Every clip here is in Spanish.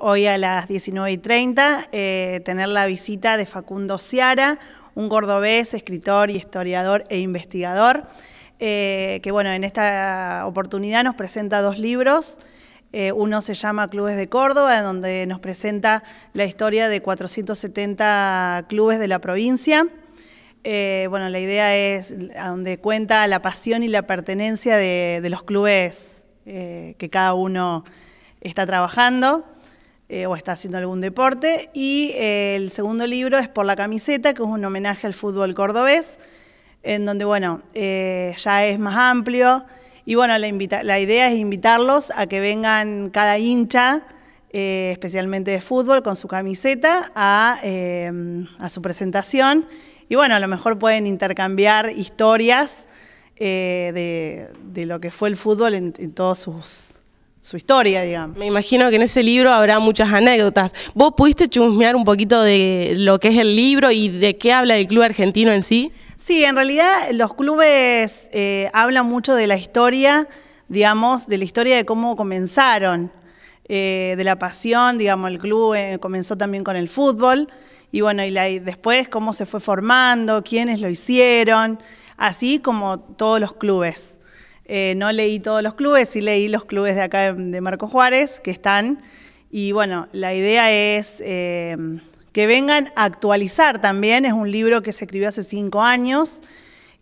hoy a las 19 y 30, eh, tener la visita de Facundo Ciara, un cordobés, escritor, historiador e investigador, eh, que bueno, en esta oportunidad nos presenta dos libros. Eh, uno se llama Clubes de Córdoba, donde nos presenta la historia de 470 clubes de la provincia. la idea es donde cuenta la pasión y la pertenencia de los clubes que cada uno está trabajando. Eh, o está haciendo algún deporte. Y eh, el segundo libro es Por la camiseta, que es un homenaje al fútbol cordobés, en donde, bueno, eh, ya es más amplio. Y bueno, la, idea es invitarlos a que vengan cada hincha, especialmente de fútbol, con su camiseta a, su presentación. Y bueno, a lo mejor pueden intercambiar historias de, lo que fue el fútbol en todos sus su historia, digamos. Me imagino que en ese libro habrá muchas anécdotas. ¿Vos pudiste chusmear un poquito de lo que es el libro y de qué habla el club argentino en sí? Sí, en realidad los clubes eh, hablan mucho de la historia, digamos, de la historia de cómo comenzaron, eh, de la pasión, digamos, el club eh, comenzó también con el fútbol y bueno, y después cómo se fue formando, quiénes lo hicieron, así como todos los clubes. Eh, no leí todos los clubes, sí leí los clubes de acá de, Marco Juárez que están. Y bueno, la idea es em, que vengan a actualizar también. Es un libro que se escribió hace cinco años.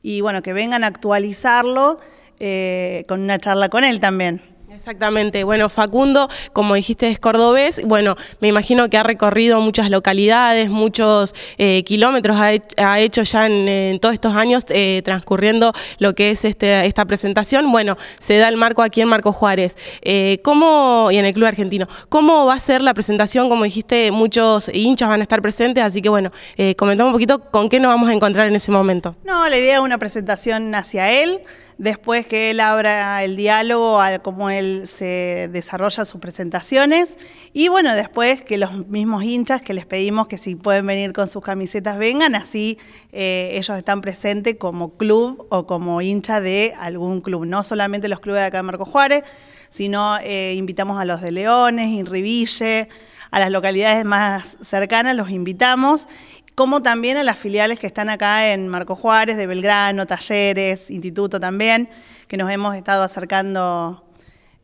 Y bueno, que vengan a actualizarlo eh, con una charla con él también. Exactamente. Bueno, Facundo, como dijiste, es cordobés. Bueno, me imagino que ha recorrido muchas localidades, muchos eh, kilómetros ha, hecho ya en, todos estos años eh, transcurriendo lo que es este, esta presentación. Bueno, se da el marco aquí en Marco Juárez. Eh, ¿Cómo, y en el Club Argentino, cómo va a ser la presentación? Como dijiste, muchos hinchas van a estar presentes, así que bueno, comentamos un poquito con qué nos vamos a encontrar en ese momento. No, la idea es una presentación hacia él después que él abra el diálogo a cómo él se desarrolla sus presentaciones y bueno, después que los mismos hinchas que les pedimos que si pueden venir con sus camisetas vengan, así eh, ellos están presentes como club o como hincha de algún club, no solamente los clubes de acá de Marco Juárez, sino eh, invitamos a los de Leones, Inriville, a las localidades más cercanas los invitamos como también a las filiales que están acá en Marco Juárez, de Belgrano, Talleres, Instituto también, que nos hemos estado acercando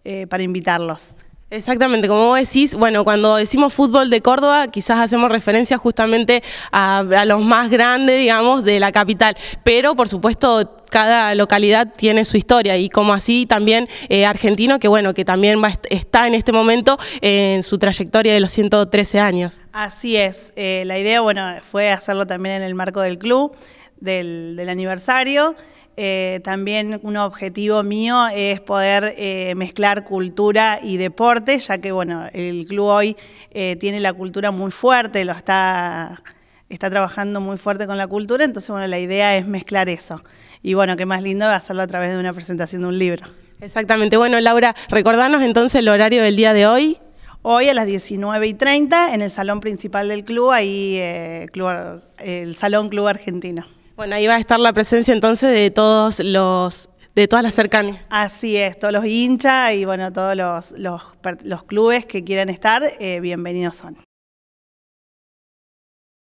eh, para invitarlos. Exactamente, como vos decís, bueno, cuando decimos fútbol de Córdoba, quizás hacemos referencia justamente a, los más grandes, digamos, de la capital, pero por supuesto cada localidad tiene su historia y como así también eh, Argentino, que bueno, que también está en este momento en su trayectoria de los 113 años. Así es. Eh, la idea, bueno, fue hacerlo también en el marco del club, del, aniversario. Eh, también un objetivo mío es poder eh, mezclar cultura y deporte, ya que, bueno, el club hoy tiene la cultura muy fuerte, lo está está trabajando muy fuerte con la cultura, entonces bueno, la idea es mezclar eso. Y bueno, qué más lindo hacerlo a través de una presentación de un libro. Exactamente. Bueno, Laura, recordanos entonces el horario del día de hoy hoy a las 19 y 30 en el salón principal del club, ahí eh, el Salón Club Argentino. Bueno, ahí va a estar la presencia entonces de todos los de todas las cercanías. Así es, todos los hinchas y bueno, todos los, clubes que quieran estar, eh, bienvenidos son.